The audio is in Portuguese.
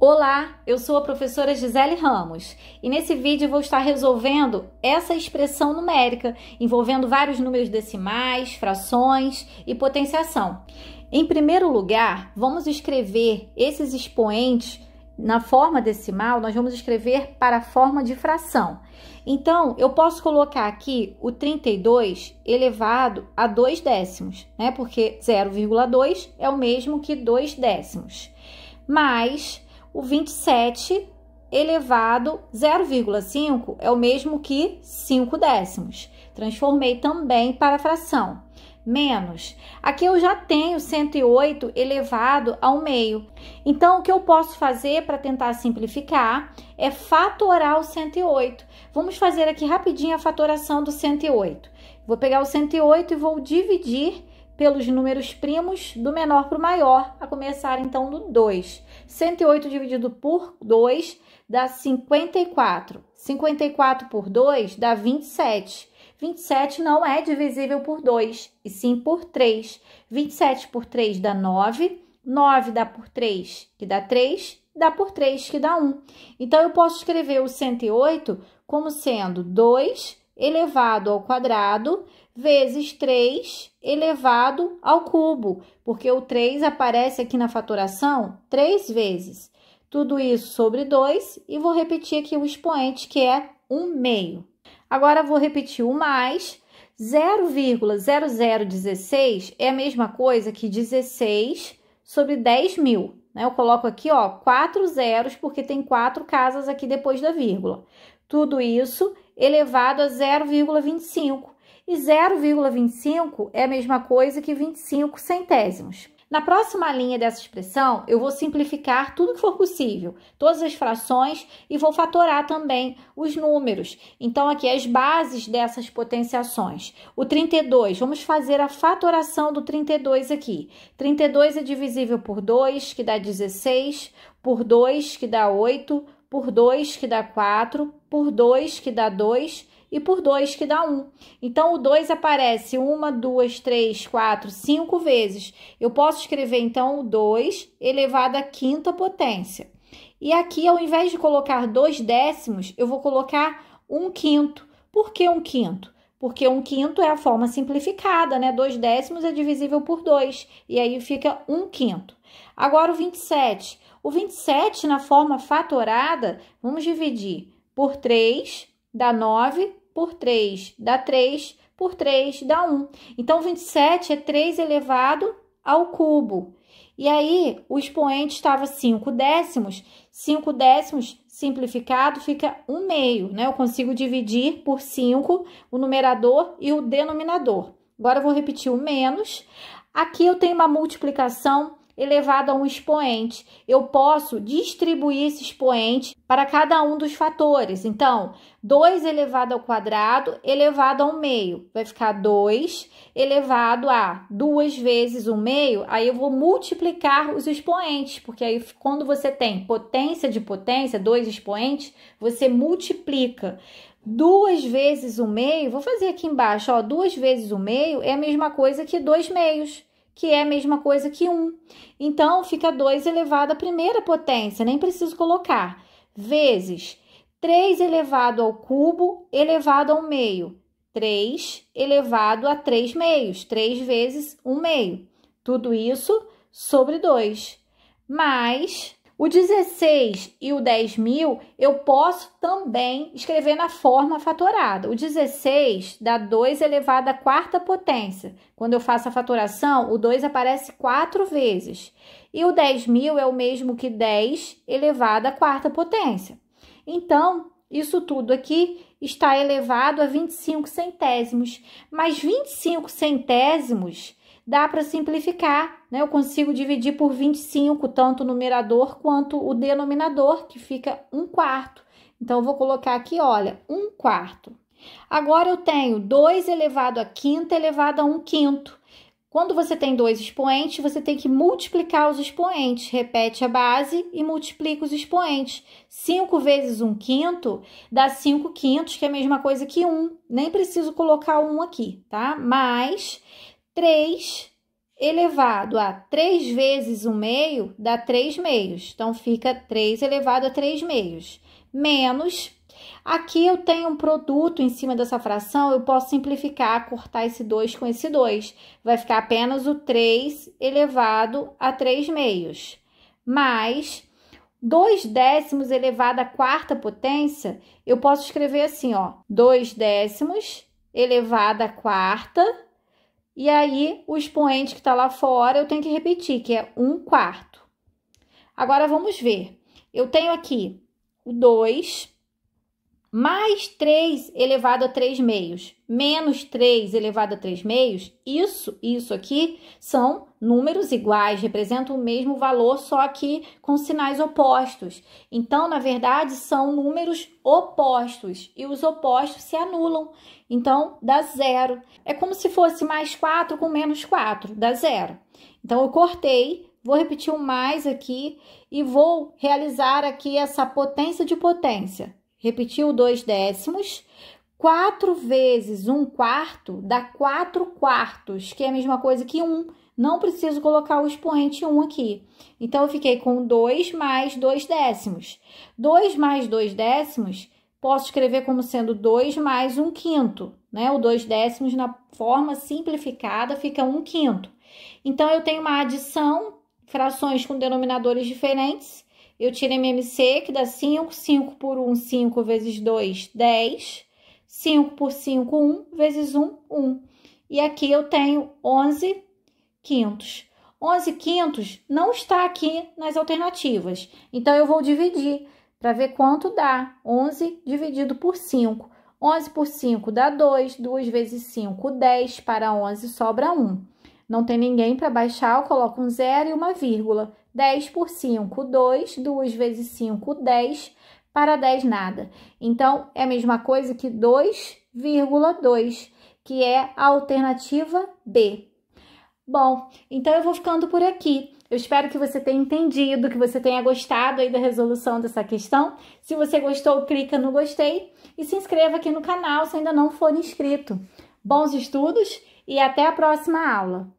Olá, eu sou a professora Gisele Ramos e nesse vídeo vou estar resolvendo essa expressão numérica envolvendo vários números decimais, frações e potenciação. Em primeiro lugar, vamos escrever esses expoentes na forma decimal, nós vamos escrever para a forma de fração. Então, eu posso colocar aqui o 32 elevado a 2 décimos, né? Porque 0,2 é o mesmo que 2 décimos. Mas o 27 elevado 0,5 é o mesmo que 5 décimos. Transformei também para a fração. Menos. Aqui eu já tenho 108 elevado ao meio. Então, o que eu posso fazer para tentar simplificar é fatorar o 108. Vamos fazer aqui rapidinho a fatoração do 108. Vou pegar o 108 e vou dividir pelos números primos do menor para o maior, a começar então do 2. 108 dividido por 2 dá 54. 54 por 2 dá 27. 27 não é divisível por 2, e sim por 3. 27 por 3 dá 9. 9 dá por 3, que dá 3. Dá por 3, que dá 1. Então, eu posso escrever o 108 como sendo 2 elevado ao quadrado vezes 3 elevado ao cubo, porque o 3 aparece aqui na faturação três vezes. Tudo isso sobre 2 e vou repetir aqui o expoente, que é 1 meio. Agora, vou repetir o mais. 0,0016 é a mesma coisa que 16 sobre 10 mil. Né? Eu coloco aqui, ó, quatro zeros, porque tem quatro casas aqui depois da vírgula. Tudo isso elevado a 0,25 e 0,25 é a mesma coisa que 25 centésimos. Na próxima linha dessa expressão, eu vou simplificar tudo que for possível, todas as frações e vou fatorar também os números. Então, aqui as bases dessas potenciações. O 32, vamos fazer a fatoração do 32 aqui. 32 é divisível por 2, que dá 16, por 2, que dá 8, por 2, que dá 4, por 2, que dá 2 e por 2, que dá 1. Um. Então, o 2 aparece uma, duas, três, quatro, cinco vezes. Eu posso escrever, então, o 2 elevado à quinta potência. E aqui, ao invés de colocar dois décimos, eu vou colocar um quinto. Por que um quinto? Porque um quinto é a forma simplificada, né? Dois décimos é divisível por dois, e aí fica um quinto. Agora, o 27. O 27, na forma fatorada, vamos dividir por 3, dá 9, por 3 dá 3, por 3 dá 1. Então, 27 é 3 elevado ao cubo. E aí, o expoente estava 5 décimos. 5 décimos simplificado fica 1 meio, né? Eu consigo dividir por 5 o numerador e o denominador. Agora, eu vou repetir o menos. Aqui eu tenho uma multiplicação elevado a um expoente. Eu posso distribuir esse expoente para cada um dos fatores. Então, 2 elevado ao quadrado elevado ao meio. Vai ficar 2 elevado a 2 vezes o meio. Aí eu vou multiplicar os expoentes, porque aí quando você tem potência de potência, dois expoentes, você multiplica duas vezes o meio, vou fazer aqui embaixo, ó, duas vezes o meio é a mesma coisa que dois meios que é a mesma coisa que 1. Então, fica 2 elevado à primeira potência, nem preciso colocar, vezes 3 elevado ao cubo elevado ao meio. 3 elevado a 3 meios, 3 vezes 1 meio. Tudo isso sobre 2. Mais o 16 e o 10 mil eu posso também escrever na forma fatorada. O 16 dá 2 elevado à quarta potência. Quando eu faço a fatoração, o 2 aparece quatro vezes. E o 10 mil é o mesmo que 10 elevado à quarta potência. Então, isso tudo aqui está elevado a 25 centésimos. Mas 25 centésimos dá para simplificar, né? Eu consigo dividir por 25, tanto o numerador quanto o denominador, que fica 1 quarto. Então, eu vou colocar aqui, olha, 1 quarto. Agora, eu tenho 2 elevado a quinta elevado a 1 quinto. Quando você tem dois expoentes, você tem que multiplicar os expoentes. Repete a base e multiplica os expoentes. 5 vezes 1 um quinto dá 5 quintos, que é a mesma coisa que 1. Um. Nem preciso colocar 1 um aqui, tá? Mais 3 elevado a 3 vezes 1 meio dá 3 meios. Então, fica 3 elevado a 3 meios. Menos. Aqui eu tenho um produto em cima dessa fração, eu posso simplificar, cortar esse 2 com esse 2. Vai ficar apenas o 3 elevado a 3 meios. Mais 2 décimos elevado à quarta potência, eu posso escrever assim, ó. 2 décimos elevado à quarta potência. E aí, o expoente que está lá fora, eu tenho que repetir, que é 1 quarto. Agora, vamos ver. Eu tenho aqui o 2 mais 3 elevado a 3 meios, menos 3 elevado a 3 meios, isso, isso aqui são números iguais, representam o mesmo valor, só que com sinais opostos. Então, na verdade, são números opostos e os opostos se anulam. Então, dá zero. É como se fosse mais 4 com menos 4, dá zero. Então, eu cortei Vou repetir o um mais aqui e vou realizar aqui essa potência de potência repetiu dois décimos. quatro vezes um quarto dá quatro quartos, que é a mesma coisa que Um. Não preciso colocar o expoente 1 um aqui. Então, eu fiquei com 2 mais 2 décimos. 2 mais 2 décimos, posso escrever como sendo 2 mais 1 quinto. Né? O 2 décimos, na forma simplificada, fica 1 quinto. Então, eu tenho uma adição, frações com denominadores diferentes, eu tiro MMC, que dá 5. 5 por 1, 5 vezes 2, 10. 5 por 5, 1, vezes 1, 1. E aqui eu tenho 11 quintos. 11 quintos não está aqui nas alternativas. Então, eu vou dividir para ver quanto dá. 11 dividido por 5. 11 por 5 dá 2. 2 vezes 5, 10. Para 11 sobra 1. Não tem ninguém para baixar, eu coloco um zero e uma vírgula. 10 por 5, 2. 2 vezes 5, 10. Para 10, nada. Então, é a mesma coisa que 2,2, que é a alternativa B. Bom, então eu vou ficando por aqui. Eu espero que você tenha entendido, que você tenha gostado aí da resolução dessa questão. Se você gostou, clica no gostei e se inscreva aqui no canal se ainda não for inscrito. Bons estudos e até a próxima aula!